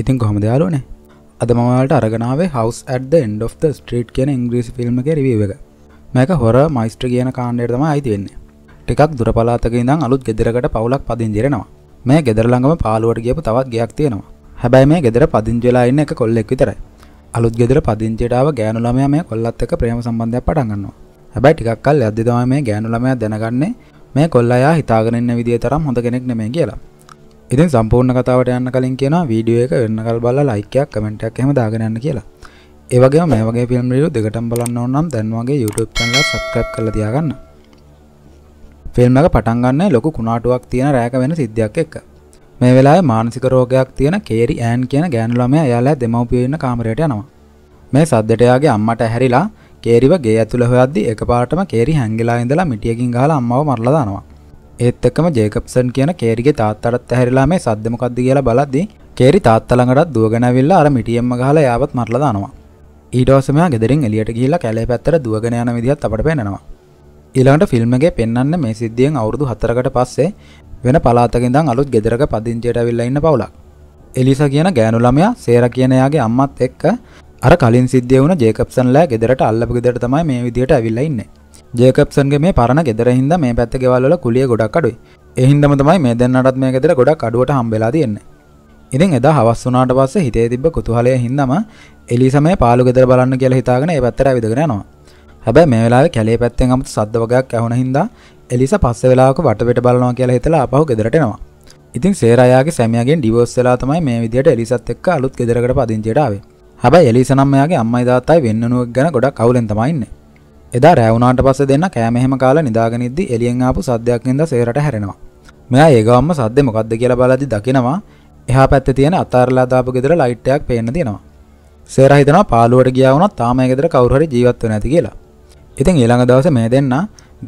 ඉතින් කොහොම දයාලුවනේ අද මමලට අරගනාවේ හවස් ඇද එන්ඩ of the ස්ට්‍රීට් කියන ඉංග්‍රීසි ෆිල්ම් එක රිවීව එක මේක හොර මයිස්ට්‍ර කියන කාණ්ඩයට තමයි අයිති වෙන්නේ ටිකක් දුර පලාතක ඉඳන් අලුත් ගෙදරකට පවුලක් පදිංචිරෙනවා මේ ගෙදර ළඟම පාලුවට ගියපු තවත් ගෙයක් තියෙනවා හැබැයි මේ ගෙදර පදිංචි වෙලා ඉන්න එක කොල්ලෙක් විතරයි අලුත් ගෙදර පදිංචියට ආව ගෑනු ළමයා මේ කොල්ලත් එක්ක ප්‍රේම සම්බන්ධයක් පටන් ගන්නවා. හැබැයි ටිකක් කල් යද්දි තමයි මේ ගෑනු ළමයා දැනගන්නේ මේ කොල්ලයා හිතාගෙන ඉන්න විදිය තරම් හොඳ කෙනෙක් නෙමෙයි කියලා. ඉතින් සම්පූර්ණ කතාවට යන්න කලින් කියනවා වීඩියෝ එක වෙන්න කල් බලලා ලයික් එකක් කමෙන්ට් එකක් එහෙම දාගෙන යන්න කියලා. ඒ වගේම මේ වගේ ෆිල්ම් රිවිව් දෙකටම බලන්න ඕන නම් දැන් වගේ YouTube channel එක subscribe කරලා තියාගන්න. ෆිල්ම් එක පටන් ගන්න ලොකු කුණාටුවක් තියෙන රෑක වෙන සිද්ධියක් එක්ක. මේ වෙලාවේ මානසික රෝගයක් තියෙන කේරි ඈන් කියන ගෑනු ළමයා එයාලා දෙමව්පියෝ ඉන්න කාමරයට යනවා. මේ සද්දට එයාගේ අම්මට ඇහැරිලා කේරිව ගේ ඇතුළ හොයද්දි එකපාරටම කේරි හැංගිලා ඉඳලා මිටියකින් ගහලා අම්මව මරලා දානවා. ඒත් එක්කම ජේකබ්සන් කියන කේරිගේ තාත්තටත් ඇහැරිලා මේ සද්ද මොකද්ද කියලා බලද්දී කේරි තාත්තා ළඟටත් දුවගෙන ඇවිල්ලා අර මිටියෙම්ම ගහලා යාවත් මරලා දානවා. ඊට පස්සේ මෙයා ගෙදරින් එළියට ගිහිල්ලා කැලේ පැත්තට දුවගෙන යන විදිහත් අපට පේනනවා. ඊළඟට ෆිල්ම් එකේ පෙන්වන්නේ මේ සිද්ධියෙන් අවුරුදු 4කට පස්සේ වෙන පළාතක ඉඳන් අලුත් ගෙදරක පදිංචියට ඇවිල්ලා ඉන්න පවුලක්. එලිසා කියන ගෑනු ළමයා සේරා කියන එයාගේ අම්මත් එක්ක අර කලින් සිද්ධිය වුණ ජේකබ්සන්ලා ගෙදරට අල්ලපු ගෙදරට තමයි මේ විදිහට ඇවිල්ලා ඉන්නේ. ජේකප්සන්ගේ මේ පරණ ගෙදරහින්ද මේ පැත්ත ගෙවල්ල කුලිය ගොඩක් අඩුයි එහින්දම තමයි මේ දෙන්නටත් මේ ගෙදර ගොඩක් අඩුවට හම්බෙලා තියෙන්නේ ඉතින් එදා හවස් වුණාට පස්සේ හිතේ තිබ්බ කුතුහලය හින්දාම එලිසා මේ පාළු ගෙදර බලන්න කියලා හිතාගෙන ඒ පැත්තට ඇවිදගෙන යනවා හැබැයි මේ වෙලාවේ කැලේ පැත්තෙන් 아무ත් සද්ද වගයක් ඇහුණ හින්දා එලිසා පස්සේ වෙලාවක වටපිට බලනවා කියලා හිතලා ආපහු ගෙදරට එනවා ඉතින් සේරයාගේ සැමියාගෙන් ඩිවෝස් වෙලා තමයි මේ විදිහට එලිසත් එක්ක අලුත් ගෙදරකට පදිංචියට ආවේ හැබැයි එලිසා නම් එයාගේ අම්මයි තාත්තයි වෙන්නනුවක් ගැන ගොඩක් අවුලෙන් තමයි ඉන්නේ එදා රෑ වුණාට පස්සේ දෙන්න කෑම එහෙම කාලා නිදාගෙන ඉද්දි එළියෙන් ආපු සද්දයක් ඉඳලා සේරට හැරෙනවා. මෙයා ඒ ගමම්ම සද්දේ මොකද්ද කියලා බලද්දි දකිනවා එහා පැත්තේ තියෙන අතාරලා දාපු ගෙදර ලයිට් එකක් පේන්න තියෙනවා. සේරා හිතනවා පාළුවට ගියා වුණත් තාම ඒ ගෙදර කවුරු හරි ජීවත් වෙන්නේ නැති කියලා. ඉතින් ඊළඟ දවසේ මේ දෙන්න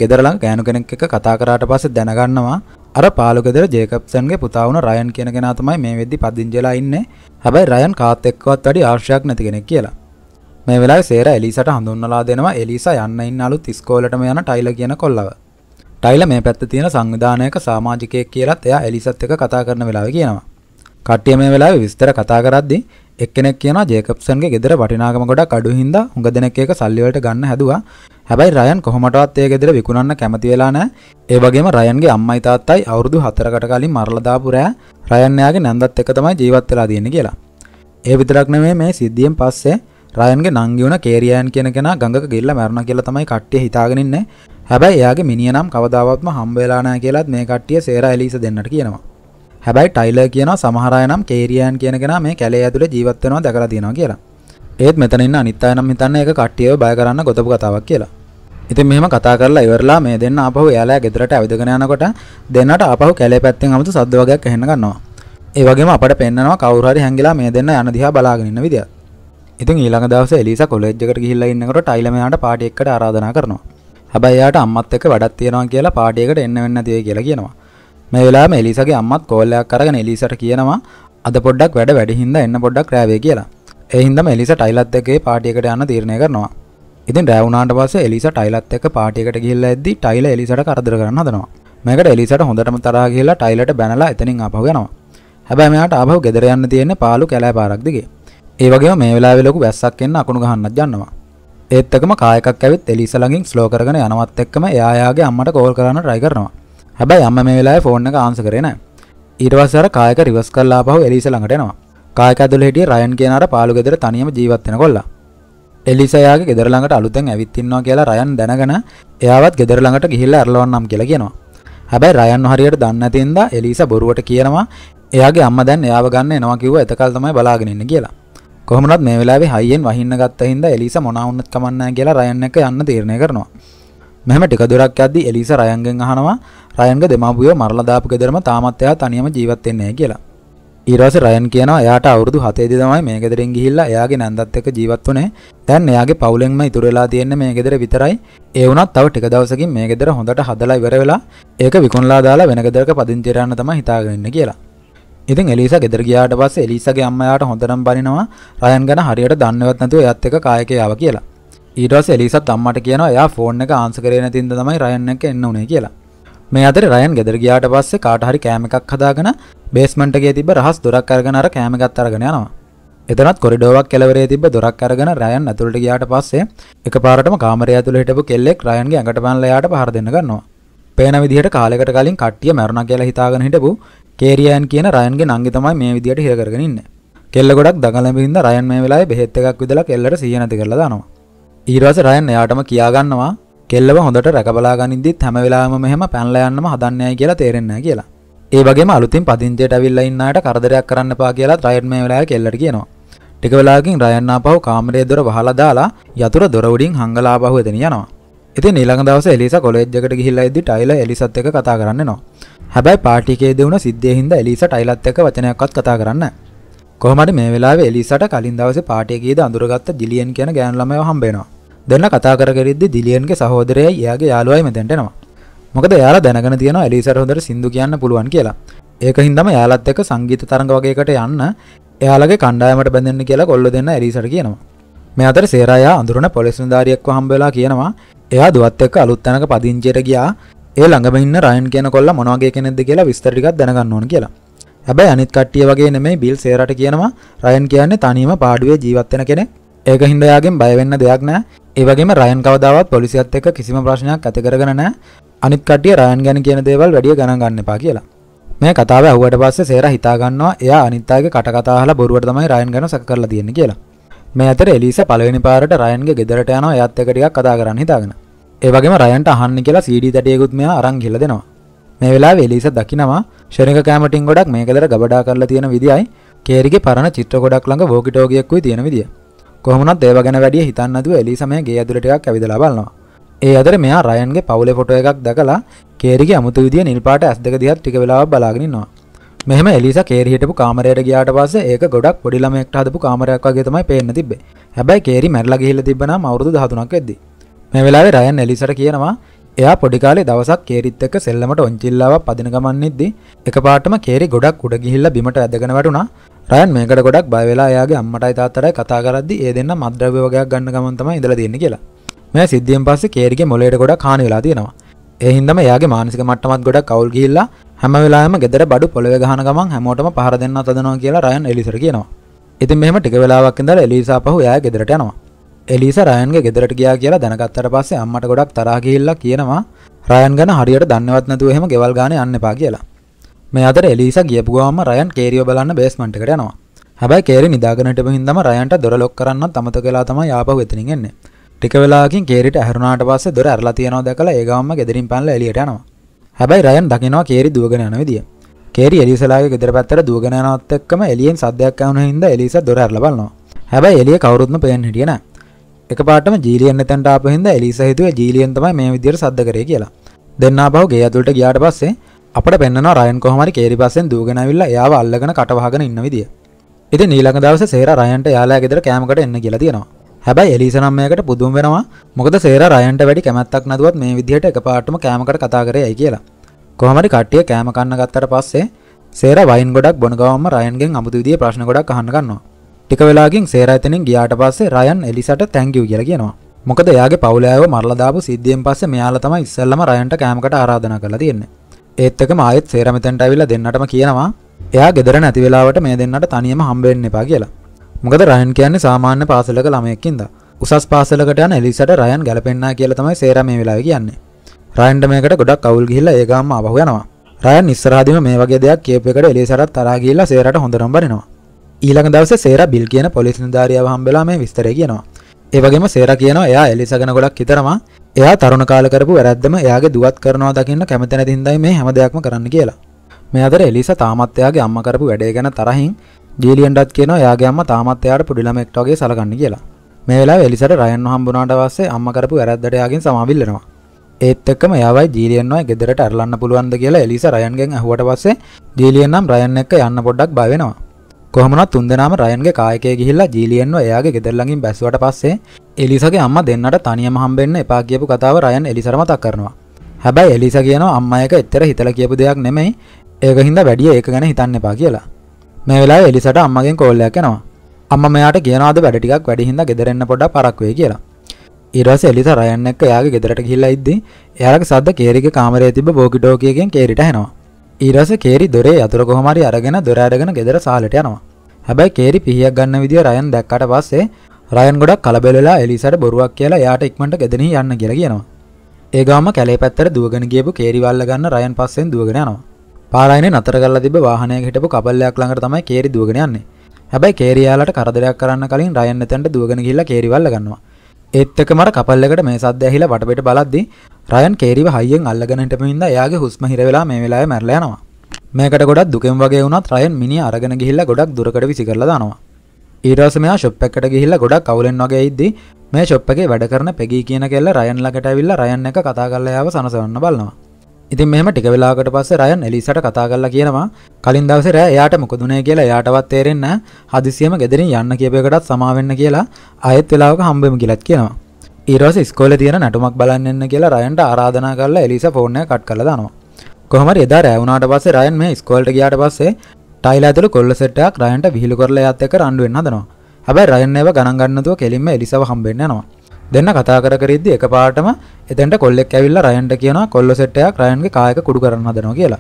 ගෙදර ළඟ ගෑනු කෙනෙක් එක්ක කතා කරාට පස්සේ දැනගන්නවා අර පාලු ගෙදර ජේකබ්සන්ගේ පුතා වුණ රයන් කියන කෙනා තමයි මේ වෙද්දි පදිංචිලා ඉන්නේ. හැබැයි රයන් කාත් එක්කවත් වැඩි ආශ්‍රයක් නැති කෙනෙක් කියලා. මේ වෙලාවේ සේරා එලිසට හඳුන්වලා දෙනවා එලිසා යන්න ඉන්න අලුත් ඉස්කෝලේටම යන ටයිල කියන කොල්ලව. ටයිල මේ පැත්තේ තියෙන සංවිධානයක සමාජිකයෙක් කියලාත් එයා එලිසත් එක්ක කතා කරන වෙලාවේ කියනවා. කට්ටිය මේ වෙලාවේ විස්තර කතා කරද්දී එක්කෙනෙක් කියනවා ජේකබ්සන්ගේ ගෙදර වටිනාකම ගොඩක් අඩු හින්දා හුඟ දෙනෙක් ඒක සල්ලි වලට ගන්න හැදුවා. හැබැයි රයන් කොහොමඩවත් ඒ ගෙදර විකුණන්න කැමති වෙලා නැහැ. ඒ වගේම රයන්ගේ අම්මයි තාත්තයි අවුරුදු 4කට කලින් මරලා දාපු රෑ රයන් එයාගේ නැන්දත් එක්ක තමයි ජීවත් වෙලා තියෙන්නේ කියලා. ඒ විතරක් නෙමෙයි මේ සිද්ධියෙන් පස්සේ රයන්ගේ නංගි වුණ කේරියන් කියන කෙනා ගඟක ගිල්ලා මැරුණා කියලා තමයි කට්ටිය හිතාගෙන ඉන්නේ. හැබැයි එයාගේ මිනිය නම් කවදාවත්ම හම්බ වෙලා නැහැ කියලාත් මේ කට්ටිය සේරා එලීස දෙන්නට කියනවා. හැබැයි ටයිලර් කියනවා සමහර අය නම් කේරියන් කියන කෙනා මේ කැලේ ඇතුලේ ජීවත් වෙනවා දැකලා තියෙනවා කියලා. ඒත් මෙතන ඉන්න අනිත් අය නම් හිතන්නේ ඒක කට්ටියව බය කරන්න ගොතපු කතාවක් කියලා. ඉතින් මෙහෙම කතා කරලා ඉවරලා මේ දෙන්න ආපහු එයාලා ගෙදරට ඇවිදගෙන යනකොට දෙන්නට ආපහු කැලේ පැත්තෙන් 아무තු සද්ද වගේක් ඇහෙන්න ගන්නවා. ඒ වගේම අපට පෙන්නනවා කවුරු හරි හැංගිලා මේ දෙන්න යන දිහා බලාගෙන ඉන්න විදියක්. ඉතින් ඊළඟ දවසේ එලිසා කොලෙජ් එකට ගිහිල්ලා ඉන්නකොට ටයිලර් මෙයාට පාටි එකකට ආරාධනා කරනවා. හැබැයි එයාට අම්මත් එක්ක වැඩක් තියෙනවා කියලා පාටි එකට එන්න වෙන්නේ නැති වෙයි කියලා කියනවා. මේ වෙලාවෙම එලිසාගේ අම්මත් කෝල් එකක් අරගෙන එලිසාට කියනවා අද පොඩ්ඩක් වැඩ වැඩි හින්දා එන්න පොඩ්ඩක් රැවේ කියලා. ඒ හින්දාම එලිසා ටයිලර් එක්කේ පාටි එකට යන්න තීරණය කරනවා. ඉතින් රෑ වුණාට පස්සේ එලිසා ටයිලර් එක්ක පාටි එකට ගිහිල්ලා ඇද්දි ටයිලර් එලිසාට කරදර කරන්න හදනවා. මේකට එලිසට හොඳටම තරහ ගිහලා ටයිලට බැනලා එතනින් ආපහු යනවා. හැබැයි මෙයාට ආපහු ගෙදර යන්න තියෙන්නේ පාළු කැලෑ පාරක් දිගේ. ඒ වගේම මේ වෙලාවේ ලොකු වැස්සක් එන්න අකුණු ගහන්නත් යනවා. ඒත් එකම කායකක් ඇවිත් එලිසා ළඟින් ස්ලෝ කරගෙන යනවත් එක්කම එයා යාගේ අම්මට කෝල් කරන්න try කරනවා. හැබැයි අම්මා මේ වෙලාවේ ෆෝන් එක ආන්සර් කරේ නැහැ. ඊට පස්සේ අර කායක රිවර්ස් කරලා ආපහු එලිසා ළඟට එනවා. කායක ඇතුළේ හිටිය රයන් කියන අර පාළු ගෙදර තනියම ජීවත් වෙන කොල්ලා. එලිසයාගේ ගෙදර ළඟට අලුතෙන් ඇවිත් ඉන්නවා කියලා රයන් දැනගෙන එයාවත් ගෙදර ළඟට ගිහිල්ලා අරලවන්නම් කියලා කියනවා. හැබැයි රයන්ව හරියට දන්නේ නැති නිසා එලිසා බොරුවට කියනවා එයාගේ අම්මා දැන් එයාව ගන්න එනවා කිව්වා එතකල් තමයි බලාගෙන ඉන්නේ කියලා. කොහොමනත් මේ වෙලාවේ හයියෙන් වහින්න ගත්ත හින්දා එලිසා මොනවා වුණත් කමක් නැහැ කියලා රයන් එක යන්න තීරණය කරනවා. මෙහෙම ටික දුරක් යද්දී එලිසා රයන්ගෙන් අහනවා රයන්ගේ දෙමාපියෝ මරලා දාපු ගෙදරම තාමත් එයා තනියම ජීවත් වෙන්නේ කියලා. ඊට පස්සේ රයන් කියනවා එයාට අවුරුදු 7 දී තමයි මේ ගෙදරින් ගිහිල්ලා එයාගේ නැන්දත් එක්ක ජීවත් වුනේ. දැන් එයාගේ පවුලෙන්ම ඉතුරු වෙලා තියෙන්නේ මේ ගෙදර විතරයි. ඒ වුණත් තව ටික දවසකින් මේ ගෙදර හොඳට හදලා ඉවර වෙලා ඒක විකුණලා දාලා වෙන ගෙදරක පදිංචි කරන්න තමයි හිතාගෙන ඉන්නේ කියලා. ඉතින් එලිසා ගෙදර ගියාට පස්සේ එලිසාගේ අම්මා යාට හොඳටම බනිනවා රයන් ගැන හරියට දන්නේවත් නැතුව එයාත් එක්ක කායකේ ආවා කියලා. ඊට පස්සේ එලිසාත් අම්මට කියනවා එයා ෆෝන් එක ආන්සර් කරේ නැතිඳ තමයි රයන් එක්ක එන්න උනේ කියලා. මේ අතරේ රයන් ගෙදර ගියාට පස්සේ කාට හරි කෑම එකක් හදාගෙන බේස්මන්ට් එකේ තිබ්බ රහස් දොරක් අරගෙන අර කෑම එකත් අරගෙන යනවා. එතනත් කොරිඩෝවක් කෙලවරේ තිබ්බ දොරක් අරගෙන රයන් ඇතුළට ගියාට පස්සේ එකපාරටම කාමරය ඇතුළේ හිටපු කෙල්ලෙක් රයන්ගේ ඇඟට පැනලා යාට පහර දෙන්න ගන්නවා. පේන විදිහට කාලයකට කලින් කට්ටිය මැරුණා කියලා හිතාගෙන හිටපු කේරියන් කියන රයන්ගේ නංගි තමයි මේ විදියට හිර කරගෙන ඉන්නේ. කෙල්ල ගොඩක් දඟලඹින්ද රයන් මේ වෙලාවේ බෙහෙත් එකක් විදලා කෙල්ලට සිහිය නැති කරලා දානවා. ඊට රයන් එයාටම කියාගන්නවා කෙල්ලව හොඳට රැකබලා ගනිද්දිත් හැම වෙලාවෙම මෙහෙම පැනලා යන්නම හදන්නේ කියලා තේරෙන්නේ කියලා. ඒ වගේම අලුතින් පදිංචියට ඇවිල්ලා ඉන්නාට කරදරයක් කරන්න එපා කියලා රයන් මේ වෙලාවේ කෙල්ලට කියනවා. ටික වෙලාවකින් රයන් ආපහු කාමරයේ දොර වහලා දාලා යතුරු දොර උඩින් හංගලා ආපහු එතන යනවා. ඉතින් ඊළඟ දවසේ එලිසා කොලෙජ් එකට ගිහිල්ලා ඉද්දි ටයිලර් එලිසත් එක්ක කතා කරන්න එනවා. හැබැයි පාටි එකේ දෙවුණ සිද්ධියේ හින්දා එලිසා ටයිලර්ත් එක්ක වචනයක්වත් කතා කරන්න නැහැ. කොහොම හරි මේ වෙලාවේ එලිසාට කලින් දවසේ පාටි එකේදී අඳුරගත්ත ජිලියන් කියන ගෑනු ළමයව හම්බ වෙනවා. දෙන්න කතා කර කර ඉද්දි ජිලියන්ගේ සහෝදරයයි එයාගේ යාළුවයි මෙතෙන්ට එනවා. මොකද එයාලා දැනගෙන තියෙනවා එලිසාට හොඳට සින්දු කියන්න පුළුවන් කියලා. ඒකින් තමයි යාළත් එක්ක සංගීත තරඟ වගේකට යන්න එයාලගේ කණ්ඩායමට බැඳෙන්න කියලා කොල්ල දෙන්න එලිසාට කියනවා. මේ අතර සේරායා අඳුරන පොලිස් නිලධාරියෙක්ව හම්බ වෙලා කියනවා එයා දුවත් එක්ක අලුත් තැනක පදිංචියට ගියා ඒ ළඟම ඉන්න රයන් කියන කොල්ලා මොනවා වගේ කෙනෙක්ද කියලා විස්තර ටිකක් දැනගන්න ඕන කියලා. හැබැයි අනිත් කට්ටිය වගේ නෙමෙයි බිල් සේරට කියනවා රයන් කියන්නේ තනියම පාඩුවේ ජීවත් වෙන කෙනෙක්. ඒක හින්දා යාගෙන් බය වෙන්න දෙයක් නැහැ. ඒ වගේම රයන් කවදාවත් පොලිසියත් එක්ක කිසිම ප්‍රශ්නයක් ඇති කරගෙන නැහැ. අනිත් කට්ටිය රයන් ගැන කියන දේවල් වැඩිය ගණන් ගන්න එපා කියලා. මේ කතාව ඇහුවට පස්සේ සේර හිතා ගන්නවා එයා අනිත් අයගේ කට කතා අහලා බොරුවට තමයි රයන් ගැන සැක කරලා තියෙන්නේ කියලා. මේ අතර එලිස පලවෙනි පාරට රයන්ගේ ගෙදරට යන එයත් එක ටිකක් කතා කරන්න හිතාගෙන. ඒ වගේම රයන්ට අහන්න කියලා CD තටයකුත් මෙයා අරන් ගිහලා දෙනවා. මේ වෙලාවේ එලිස දකිනවා ෂෙරික කැමටින් ගොඩක් මේ ගෙදර ගබඩා කරලා තියෙන විදියයි කේරිගේ පරණ චිත්‍ර ගොඩක් ළඟ වෝකිටෝගියක් වුයි තියෙන විදිය. කොහොමනත් ඒව ගැන වැඩිය හිතන්න නැතුව එලිස මේ ගේ ඇතුළට ටිකක් ඇවිදලා බලනවා. ඒ අතර මෙයා රයන්ගේ පවුලේ ෆොටෝ එකක් දැකලා කේරිගේ අමුතු විදිය නිල් පාට ඇස් දෙක දිහා ටික වෙලාවක් බලාගෙන ඉන්නවා. මෙහෙම එලිසා කේරි හිටපු කාමරයට ගියාට පස්සේ ඒක ගොඩක් පොඩි ළමයෙක්ට හදපු කාමරයක් වගේ තමයි පේන්න තිබ්බේ. හැබැයි කේරි මැරිලා ගිහිල්ලා තිබ්බනම් අවුරුදු 13ක් වෙද්දි. මේ වෙලාවේ රයන් එලිසට කියනවා එයා පොඩි කාලේ දවසක් කේරිත් එක්ක සෙල්ලමට ඔන්චිල්ලාවක් පදින ගමන් ඉද්දි එකපාරටම කේරි ගොඩක් උඩ ගිහිල්ලා බිමට ඇදගෙන වැටුණා. රයන් මේකට ගොඩක් බය වෙලා එයාගේ අම්මටයි තාත්තටයි කතා කරද්දි ඒ දෙන්න මද්ද්‍රව්‍ය වගේක් ගන්න ගමන් තමයි ඉඳලා දෙන්නේ කියලා. මේ සිද්ධියෙන් පස්සේ කේරිගේ මොළයට ගොඩක් හානි වෙලා තියෙනවා. ඒ හින්දාම එයාගේ මානසික මට්ටමත් ගොඩක් අවුල් ගිහිල්ලා හැම වෙලාවෙම ගෙදර බඩු පොළවේ ගහන ගමන් හැමෝටම පහර දෙන්න තදනවා කියලා රයන් එලිසට කියනවා. ඉතින් මෙහෙම ටික වෙලාවක් ඉඳලා එලිසා පහු එයා ගෙදරට යනවා. එලිසා රයන්ගේ ගෙදරට ගියා කියලා දැනගත්තට පස්සේ අම්මට ගොඩක් තරහ ගිහිල්ලා කියනවා රයන් ගැන හරියට දන්නේවත් නැතුව එහෙම ගෙවල් ගානේ යන්න එපා කියලා. මේ අතර එලිසා ගියපු ගමන්ම රයන් කේරිව බලන්න බේස්මන්ට් එකට යනවා. හැබැයි කේරි නිදාගෙන හිටපු හින්දාම රයන්ට දොර ලොක් කරන්නත් අමතක වෙලා තමයි ආපහු එතනින් එන්නේ. ටික වෙලාවකින් කේරිට ඇහැරුණාට පස්සේ දොර ඇරලා තියනවා දැකලා ඒ ගමම්ම ගෙදරින් පැනලා එළියට යනවා. හැබයි රයන් දකිනවා කේරි දුවගෙන යන විදිය. කේරි එලිසලාගේ ගෙදර පැත්තට දුවගෙන යනවත් එක්කම එළියෙන් සද්දයක් ඇහුන හින්දා එලිස දොර ඇරලා බලනවා. හැබැයි එළිය කවුරුත්ම පේන්නේ හිටියේ නැහැ. එකපාරටම ජීලියන් එතනට ආපු හින්දා එලිස හිතුවේ ජීලියන් තමයි මේ විදියට සද්ද කරේ කියලා. දෙන්නා බහුව ගේ ඇතුළට ගියාට පස්සේ අපට පෙන්නවා රයන් කොහමරි කේරි පස්සෙන් දුවගෙන ඇවිල්ලා එයාව අල්ලගෙන කටවහගෙන ඉන්න විදිය. ඉතින් ඊළඟ දවසේ සේර රයන්ට එයාලා ගෙදර කෑමකට එන්න කියලා තියෙනවා. හැබැයි එලිසනම් මේකට පුදුම වෙනවා මොකද සේර රයන්ට වැඩි කැමැත්තක් නැතුවත් මේ විදිහට එකපාරටම කෑමකට කතා කරේ ඇයි කියලා. කොහොම හරි කට්ටිය කෑම කන්න ගත්තට පස්සේ සේර වයින් ගොඩක් බොන ගවම්ම රයන්ගෙන් අමුතු විදිහේ ප්‍රශ්න ගොඩක් අහන්න ගන්නවා. ටික වෙලාවකින් සේර එතනින් ගියාට පස්සේ රයන් එලිසට තැන්කියු කියලා කියනවා. මොකද එයාගේ පවුලෑව මරලා දාපු සිද්ධියෙන් පස්සේ මෙයාලා තමයි ඉස්සෙල්ලම රයන්ට කෑමකට ආරාධනා කරලා තියෙන්නේ. ඒත් එකම ආයෙත් සේර මෙතෙන්ට ඇවිල්ලා දෙන්නටම කියනවා එයා ගෙදර නැති වෙලාවට මේ දෙන්නට තනියම හම්බ වෙන්න එපා කියලා. මොකද රයන් කියන්නේ සාමාන්‍ය පාසලක ළමයෙක් ඉඳලා. උසස් පාසලකට යන එලිසට රයන් ගැලපෙන්නා කියලා තමයි සේරා මේ වෙලාවේ කියන්නේ. රයන්ට මේකට ගොඩක් අවුල් ගිහිල්ලා ඒ ගාම්ම ආපහු යනවා. රයන් ඉස්සරහදීම මේ වගේ දෙයක් කියපු එකට එලිසටත් තරහා ගිහිල්ලා සේරාට හොඳනම් බරිනවා. ඊළඟ දවසේ සේරා බිල් කියන පොලිස් නිලධාරියාව හම්බෙලා මේ විස්තරය කියනවා. ඒ වගේම සේරා කියනවා එයා එලිසා ගැන ගොඩක් හිතරම එයා තරුණ කාලේ කරපු වැරැද්දම එයාගේ දුවත් කරනවා දකින්න කැමති නැති හින්දායි මේ හැම දෙයක්ම කරන්න කියලා. මේ අතර එලිසා තාමත් එයාගේ අම්මා කරපු වැඩේ ගැන තරහින් ජීලියන්ටත් කියන යාගේ අම්මා තාමත් එයාට පොඩි ළමෙක්ට වගේ සලකන්න කියලා. මේ වෙලාවේ එලිසට රයන්ව හම්බුනාට පස්සේ අම්මා කරපු වැරද්දට යාගෙන් සමාවිල්ලනවා. ඒත් එක්කම යාවයි ජීලියන්වයි ගෙදරට අරලන්න පුළුවන්ද කියලා එලිස රයන්ගෙන් අහුවට පස්සේ ජීලියන් නම් රයන් එක්ක යන්න පොඩ්ඩක් බය වෙනවා. කොහොමනත් තුන්දෙනාම රයන්ගේ කායකයේ ගිහිල්ලා ජීලියන්ව එයාගේ ගෙදර ළඟින් බැස්සුවට පස්සේ එලිසගේ අම්මා දෙන්නට තනියම හම්බෙන්න එපා කියපු කතාව රයන් එලිසට මතක් කරනවා. හැබැයි එලිස කියනවා අම්මා එක එච්චර හිතලා කියපු දෙයක් නෙමෙයි. ඒක හින්දා වැඩි ඒක ගැන හිතන්න එපා කියලා. මේ වෙලාවේ එලිසට අම්මගෙන් කෝල් එකක් එනවා. අම්මා මෙයාට කියනවාද වැඩ ටිකක් වැඩි හින්දා ගෙදර එන්න පොඩ්ඩක් පරක් වෙයි කියලා. ඊට පස්සේ එලිසා රයන් එක්ක එයාගේ ගෙදරට ගිහිල්ලා ඉද්දී එයාගේ සද්ද කේරිගේ කාමරයේ තිබ්බ බෝකි ටෝකියකින් කේරිට ඇහෙනවා. ඊට පස්සේ කේරි දොරේ යතුරු කොහොම හරි අරගෙන දොර අරගෙන ගෙදර සාලට යනවා. හැබැයි කේරි පිහියක් ගන්න විදිය රයන් දැක්කට පස්සේ රයන් ගොඩක් කලබල වෙලා එලිසට බොරුවක් කියලා එයාට ඉක්මනට ගෙදරින් යන්න කියලා කියනවා. ඒ ගාම කැලේ පැත්තට දුවගෙන ගියපු කේරිවල්ල ගන්න රයන් පස්සෙන් දුවගෙන යනවා. පාලයින නතර කල තිබ වාහනය හිටපු කපල්ලයක් ළඟට තමයි කේරි දුවගෙන යන්නේ. හැබැයි කේරියාලට කරදරයක් කරන්න කලින් රයන් එතනට දුවගෙන ගිහිල්ලා කේරිවල්ල ගන්නවා. ඒත් එක්කම අර කපල්ලකට මේ සද්ද ඇහිලා වටපිට බලද්දී රයන් කේරිව හයියෙන් අල්ලගෙන හිටපු හින්දා එයාගේ හුස්ම හිර වෙලා මේ වෙලාවේ මැරලා යනවා. මේකට ගොඩක් දුකෙන් වගේ වුණත් රයන් මිනිහ අරගෙන ගිහිල්ලා ගොඩක් දුරකට විසි කරලා දානවා. ඊට පස්සේ මෙයා ෂොප් එකකට ගිහිල්ලා ගොඩක් අවුලෙන් වගේ ඉද්දී මේ ෂොප් එකේ වැඩ කරන පෙගී කියන කෙල්ල රයන් ළඟට ඇවිල්ලා රයන් එක කතා කරලා යාව සනසවන්න බලනවා. ඉතින් මෙහෙම ටික වෙලාවකට පස්සේ රයන් එලිසට කතා කරලා කියනවා කලින් දවසේ රෑ එයාට මොකද උනේ කියලා එයාටවත් තේරෙන්නේ නැහැ. හදිසියෙම ගෙදරින් යන්න කියපේකටත් සමා වෙන්න කියලා ආයෙත් වෙලාවක හම්බෙමු කියලාත් කියනවා. ඊරෝස ඉස්කෝලේ තියෙන නැටුමක් බලන්න එන්න කියලා රයන්ට ආරාධනා කරලා එලිසා ෆෝන් එක කට් කරලා දානවා. කොහොම හරි එදා රෑ වුණාට පස්සේ රයන් මේ ඉස්කෝලේට ගියාට පස්සේ ටයිලා ඇතුළු කොල්ල සෙට් එකක් රයන්ට විහිළු කරලා එයාත් එක්ක රණ්ඩු වෙන්න හදනවා. හැබැයි රයන් ඒව ගණන් ගන්න නැතුව කෙලින්ම එලිසාව හම්බෙන්න යනවා. දෙන්න කතා කර කර ඉද්දි එකපාරටම එතෙන්ට කොල්ලෙක් ඇවිල්ලා රයන්ට කියනවා කොල්ල සෙට් එකක් රයන්ගේ කායක කුඩු කරන්න හදනවා කියලා.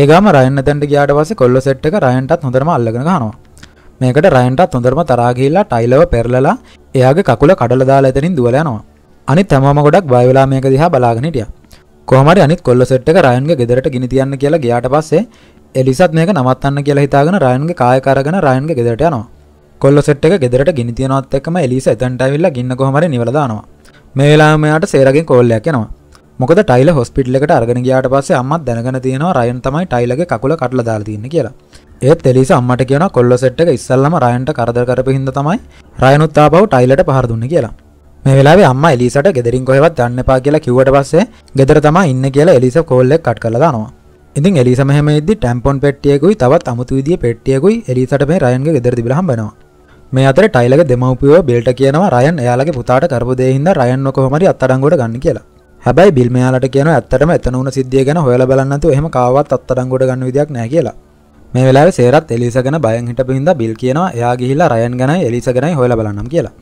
ඒ ගාම රයන් එතෙන්ට ගියාට පස්සේ කොල්ල සෙට් එක රයන්ටත් හොඳටම අල්ලගෙන ගහනවා. මේකට රයන්ටත් හොඳටම තරහා ගිහිල්ලා ටයිලව පෙරලලා එයාගේ කකුල කඩලා දාලා එතනින් දුවලා යනවා. අනිත් හැමෝම ගොඩක් බය වෙලා මේක දිහා බලාගෙන හිටියා. කොහොම හරි අනිත් කොල්ල සෙට් එක රයන්ගේ ගෙදරට ගිනි තියන්න කියලා ගියාට පස්සේ එලිසත් මේක නවත්තන්න කියලා හිතාගෙන රයන්ගේ කාය කරගෙන රයන්ගේ ගෙදරට යනවා. කොල්ල සෙට් එක ගෙදරට ගිනි තියනවත් එක්කම එලිසා එතනට ඇවිල්ලා ගින්න කොහමද නිවලා දානවා. මේ වෙලාවෙම එයාට සේරගෙන් කෝල් එකක් එනවා. මොකද ටයිලර් හොස්පිටල් එකට අරගෙන ගියාට පස්සේ අම්මා දැනගෙන තියෙනවා රයන් තමයි ටයිලර්ගේ කකුල කඩලා දාලා තින්නේ කියලා. ඒත් එලිසා අම්මට කියනවා කොල්ල සෙට් එක ඉස්සල්ලාම රයන්ට කරදර කරපු හින්දා තමයි රයනුත් ආපහු ටයිලර්ට පහර දුන්නේ කියලා. මේ වෙලාවේ අම්මා එලිසාට ගෙදරින් කොහෙවත් යන්න එපා කියලා කිව්වට පස්සේ ගෙදර තමයි ඉන්නේ කියලා එලිසා කෝල් එක කට් කරලා දානවා. ඉතින් එලිසා මෙහෙම ඉද්දි ටැම්පොන් පෙට්ටියකුයි තවත් අමුතු විදිය පෙට්ටියකුයි එලිසාට මේ රයන්ගේ ගෙදර තිබිලා හම්බ වෙනවා. මේ අතර ටයිලක දෙමව්පියව බෙල්ට කියනවා රයන් එයාලගේ පුතාට කරපු දේ හින්දා රයන් නොකොහොමරි අත්අඩංගුවට ගන්න කියලා. හැබැයි බිල් මෙයාලට කියනවා ඇත්තටම එතන වුණ සිද්ධිය ගැන හොයලා බලන්න නැතුව එහෙම කාවත් අත්අඩංගුවට ගන්න විදියක් නැහැ කියලා. මේ වෙලාවේ සේරත් එලිසා ගැන බයෙන් හිටපු හින්දා බිල් කියනවා එයා ගිහිල්ලා රයන් ගැනයි එලිසා ගැනයි හොයලා බලන්නම් කියලා.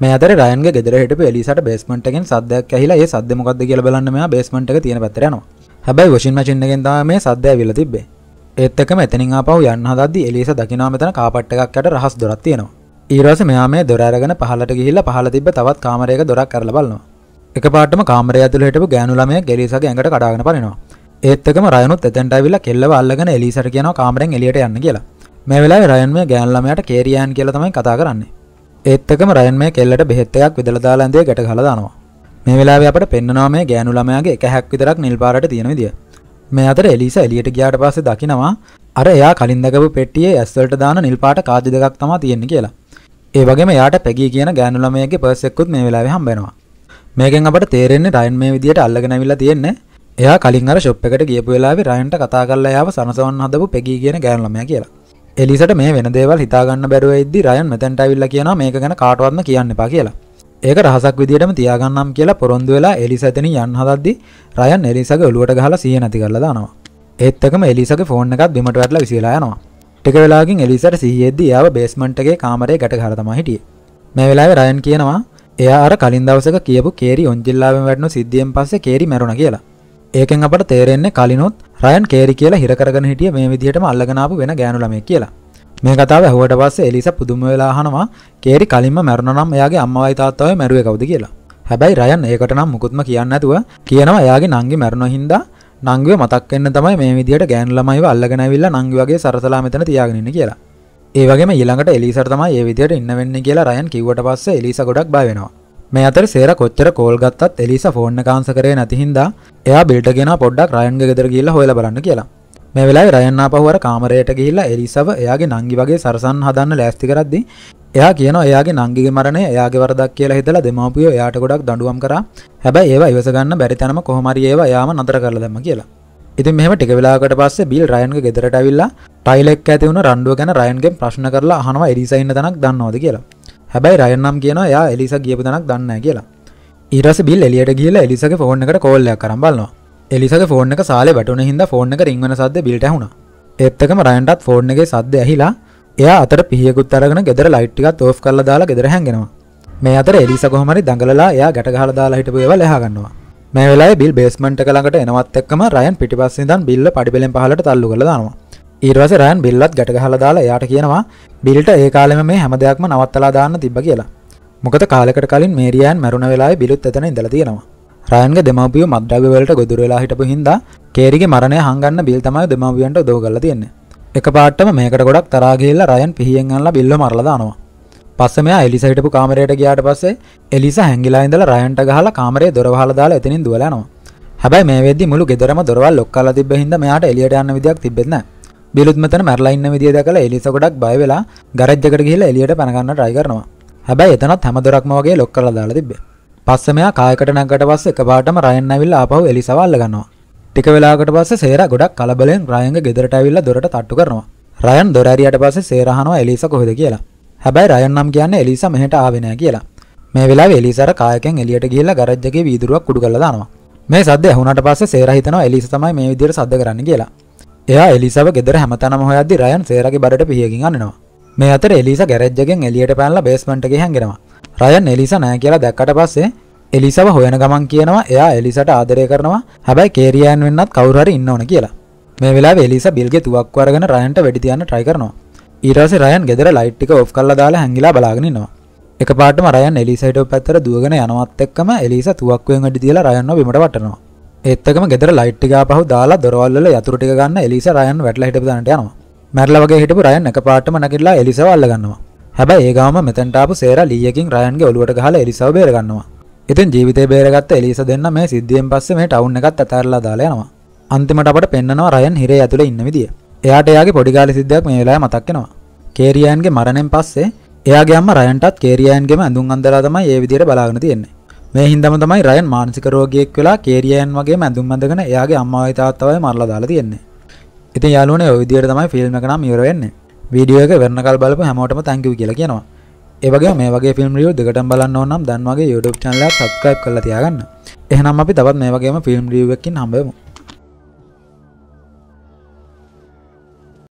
මේ අතර රයන්ගේ ගෙදර හිටපු එලිසාට බේස්මන්ට් එකෙන් සද්දයක් ඇහිලා ඒ සද්ද මොකද්ද කියලා බලන්න මෙයා බේස්මන්ට් එක තියෙන පැත්තට යනවා. හැබැයි වොෂින් මැෂින් එකෙන් තමයි මේ සද්ද ඇවිල්ලා තිබ්බේ. ඒත් එකම එතනින් ආපහු යන්න හදද්දි එලිසා දකිනවා මෙතන කාපට් එකක් යට රහස් දොරක් තියෙනවා. ඊරස මෙයා මේ දොර අරගෙන පහලට ගිහිල්ලා පහල තිබ්බ තවත් කාමරයක දොරක් කරලා බලනවා. එකපාරටම කාමරය ඇතුළේ හිටපු ගෑනු ළමයා ගෙලීසගේ ඇඟට කඩාගෙන පනිනවා. ඒත් එකම රයනුත් එතෙන්ට ඇවිල්ලා කෙල්ලව අල්ලගෙන එලීසට කියනවා කාමරෙන් එළියට යන්න කියලා. මේ වෙලාවේ රයන් මේ ගෑන් ළමයාට කේරියන් කියලා තමයි කතා කරන්නේ. ඒත් එකම රයන් මේ කෙල්ලට බෙහෙත් එකක් විදලා දාලා ඇඳේ ගැට ගහලා දානවා. මේ වෙලාවේ අපට පෙන්නනවා මේ ගෑනු ළමයාගේ එක හැක් විතරක් නිල් පාටට තියෙන විදිය. මේ අතර එලිසා එළියට ගියාට පස්සේ දකිනවා අර එයා කලින් දැකපු පෙට්ටියේ ඇස් වලට දාන නිල් පාට කාජු දෙකක් තමයි තියෙන්නේ කියලා. ඒ වගේම යාට පැගී කියන ගෑනු ළමයාගේ පර්ස් එකකුත් මේ වෙලාවේ හම්බෙනවා. මේකෙන් අපට තේරෙන්නේ රයන් මේ විදියට අල්ලගෙන අවිල්ලා තියෙන්නේ. එයා කලින් අර ෂොප් එකට ගියපු වෙලාවේ රයන්ට කතා කරලා යාව සනසවන්න හදපු පැගී කියන ගෑනු ළමයා කියලා. එලිසට මේ වෙන දේවල් හිතා ගන්න බැරුව ඉද්දි රයන් මෙතෙන්ට අවිල්ලා කියනවා මේක ගැන කාටවත්ම කියන්න එපා කියලා. ඒක රහසක් විදියටම තියාගන්නම් කියලා පොරොන්දු වෙලා එලිස එතනින් යන්න හදද්දි රයන් එලිසගේ ඔලුවට ගහලා සීය නැති කරලා දානවා. ඒත් එකම එලිසගේ ෆෝන් එකත් බිමට වැටලා විසිලා යනවා. ටික වෙලාවකින් එලිසට සිහියෙද්දී එයාව බේස්මන්ට් එකේ කාමරේ ගැටගහලා තමයි හිටියේ. මේ වෙලාවේ රයන් කියනවා එයා අර කලින් දවසක කියපු කේරි ඔන්ජිල්ලාවෙන් වැටුණු සිද්ධියෙන් පස්සේ කේරි මැරුණා කියලා. ඒකෙන් අපට තේරෙන්නේ කලිනොත් රයන් කේරි කියලා හිර කරගෙන හිටිය මේ විදිහටම අල්ලගෙන ආපු වෙන ගෑනු ළමයෙක් කියලා. මේ කතාව ඇහුවට පස්සේ එලිසා පුදුම වෙලා අහනවා කේරි කලින්ම මැරුණා නම් එයාගේ අම්මවයි තාත්තවයි මැරුවේ කවුද කියලා. හැබැයි රයන් ඒකට නම් මුකුත්ම කියන්නේ නැතුව කියනවා එයාගේ නංගි මැරුණා හින්දා නංගුව මතක් වෙන්න තමයි මේ විදිහට ගෑනු ළමයිව අල්ලගෙන ඇවිල්ලා නංගි වගේ සරසලා මෙතන තියාගෙන ඉන්නේ කියලා. ඒ වගේම ඊළඟට එලිසර් තමයි මේ විදිහට ඉන්න වෙන්නේ කියලා රයන් කිව්වට පස්සේ එලිසා ගොඩක් බය වෙනවා. මේ අතර සේර කොච්චර කෝල් ගත්තත් එලිසා ෆෝන් එක කාන්සල් කරේ නැති හින්දා එයා බිල්ට ගෙන පොඩ්ඩක් රයන්ගේ ගෙදර ගිහිල්ලා හොයලා බලන්න කියලා. මේ වෙලාවේ රයන් ආපහු අර කාමරයට ගිහිල්ලා එලිසව එයාගේ නංගි වගේ සරසන් හදන්න ලෑස්ති කරද්දී එයා කියනවා එයාගේ නංගිගේ මරණය එයාගේ වරදක් කියලා හිතලා දෙමාපියෝ එයාට ගොඩක් දඬුවම් කරා. හැබැයි ඒවා ඉවස ගන්න බැරි තරම කොහොම හරි ඒවා එයාම නතර කරලා දැම්ම කියලා. ඉතින් මෙහෙම ටික වෙලාවකට පස්සේ බිල් රයන්ගේ ගෙදරට ඇවිල්ලා ටයිලෙක් ඇති වුණ රණ්ඩුව ගැන රයන්ගෙන් ප්‍රශ්න කරලා අහනවා එලිසා ඉන්න තැනක් දන්නවද කියලා. හැබැයි රයන් නම් කියනවා එයා එලිසා ගියපු තැනක් දන්නේ නැහැ කියලා. ඊට පස්සේ බිල් එළියට ගිහලා එලිසාගේ ෆෝන් එකට කෝල් එකක් කරන් බලනවා. එලිසද ෆෝර්න එක සාල වැටන හිද ෆෝර්න එක රිංවන සද බිට හුණ එත්තකම රයන්ටත් ෆෝර්න එකගේ සද්ද ඇහිලා එයා අතර පියකුත් අරගෙන ගෙදර ලයිට්ටික ෝ් කල්ල දාලා ගෙදර හැගෙනවා මේ අතර එලිස කොහමරි දඟලලා එයා ගැටගහල දාලා හිටපුේව ලහගන්නවා මේ වෙලා බිල් බේස්මට කළඟට එනවත් එක්ම රයන් පිටිපස්සෙදන් බිල්ල පඩිබලෙන් පහලට තල්ලු කළදානවා ඊර්වස රෑන් බිල්ලත් ගැටගහල දාලා යාට කියනවා බිල්ට ඒ කාලෙම මේ හැම දෙයක්ම නවත්තලා දාන්න තිබ්බ කියලා මොකද කාලෙකට කලින් මේරියන් මැරුණ වෙලාවේ බිලුත් එතන ඉඳලා තියෙනවා රයන්ග දෙමපිය මද්‍රවවලට ගොදුරලා හිටපු හින්දා කේරිගේ මරණය හංගන්න බිල් තමයි දෙමවියන්ට උදව් කරලා තියෙන්නේ. එක පාටම මේකට ගොඩක් තරහා ගිහිල්ලා රයන් පිහියෙන් අල්ලලා බිල්ව මරලා දානවා. පස්සේ මෙයා එලිසා හිටපු කාමරයට ගියාට පස්සේ එලිසා හැංගිලා ඉඳලා රයන්ට ගහලා කාමරේ දොර වහලා දාලා එතනින් දුවලා යනවා. හැබැයි මේ වෙද්දි මුළු ගෙදරම දොරවල් ලොක් කරලා තිබ්බ හින්දා මෙයාට එළියට යන්න විදියක් තිබෙන්නේ නැහැ. බිලුත් මෙතන මැරලා ඉන්න විදිය දැකලා එලිසා ගොඩක් බය වෙලා ගරේජ් එකට ගිහිල්ලා එළියට පැන ගන්න try කරනවා. හැබැයි එතනත් හැම දොරක්ම වගේ ලොක් කරලා දාලා තිබ්බේ. පස්සේ මෙයා කායකට නැග්ගට පස්සේ එකපාරටම රයන් ඇවිල්ලා ආපහු එලිසව අල්ල ගන්නවා. ටික වෙලාවකට පස්සේ සේරා ගොඩක් කලබලෙන් රයන්ගේ ගෙදරට ඇවිල්ලා දොරට තට්ටු කරනවා. රයන් දොර ඇරියට පස්සේ සේරා අහනවා එලිසා කොහෙද කියලා. හැබැයි රයන් නම් කියන්නේ එලිසා මෙහෙට ආවේ නෑ කියලා. මේ වෙලාවේ එලිසාර කායකෙන් එළියට ගිහිල්ලා ගරේජ් එකේ වීදුරුවක් කුඩු කරලා දානවා. මේ සද්දය ඇහුනට පස්සේ සේරා හිතනවා එලිසා තමයි මේ විදිහට සද්ද කරන්න කියලා. එයා එලිසාව ගෙදර හැමතැනම හොයද්දි රයන් සේරාගේ බඩට පිහියකින් අනනවා. මේ අතර එලිසා ගෑරේජ් එකෙන් එළියට පැනලා බේස්මන්ට් එකේ හැංගෙනවා. රයන් එලිස නෑ කියලා දැක්කට පස්සේ එලිසව හොයන ගමන් කියනවා එයා එලිසට ආදරය කරනවා හැබැයි කේරියන් වෙන්නත් කවුරුහරි ඉන්න ඕන කියලා මේ වෙලාවේ එලිස බිල්ගේ තුවක්කු අරගෙන රයන්ට වෙඩි තියන්න try කරනවා ඊට පස්සේ රයන් ගෙදර ලයිට් ටික ඔෆ් කරලා දාලා හැංගිලා බලාගෙන ඉන්නවා එකපාරටම රයන් එලිසයිට පැත්තට දුවගෙන යනවත් එක්කම එලිසා තුවක්කුවෙන් අඩි තියලා රයන්ව බිමට වටනවා. ඒත් එක්කම ගෙදර ලයිට් ටික ආපහු දාලා දොරවල් වල යතුරු ටික ගන්න එලිසා රයන් වැටලා හිටපු තැනට යනවා. මැරලා වගේ හිටපු රයන් එකපාරටම නැගිටලා එලිසාව අල්ල ගන්නවා. හැබැයි ඒ ගාම මෙතෙන්ට ආපු සේරා ලීයකින් රයන්ගේ ඔලුවට ගහලා එලිසාව බේරගන්නවා. ඉතින් ජීවිතේ බේරගත්ත එලිස දෙන්න මේ සිද්ධියෙන් පස්සේ මේ ටවුන් එකත් අතහැරලා දාලා යනවා. අන්තිමට අපට පෙන්නනවා රයන් හිරේ ඇතුලේ ඉන්න විදිය. එයාට එයාගේ පොඩි කාලේ සිද්ධියක් මේ වෙලාවේ මතක් වෙනවා. කේරියන්ගේ මරණයෙන් පස්සේ එයාගේ අම්මා රයන්ටත් කේරියන්ගේම ඇඳුම් අඳලා තමයි මේ විදියට බලාගෙන තියෙන්නේ. මේ හින්දම තමයි රයන් මානසික රෝගියෙක් වෙලා කේරියන් වගේ මැඳුම් බඳගෙන එයාගේ අම්මාවයි තාත්තවයි මරලා දාලා තියෙන්නේ. ඉතින් යාළුවනේ ওই විදියට තමයි ෆිල්ම් එක නම් ඉවර වෙන්නේ. වීඩියෝ එක වෙරනකල් බලපු හැමෝටම thank you කියලා කියනවා. ඒ වගේම මේ වගේ ෆිල්ම් රිවිව් දෙකටම බලන්න ඕන නම් දැන් වගේ YouTube channel එක subscribe කරලා තියාගන්න. එහෙනම් අපි තවත් මේ වගේම ෆිල්ම් රිවිව් එකකින් හම්බෙමු.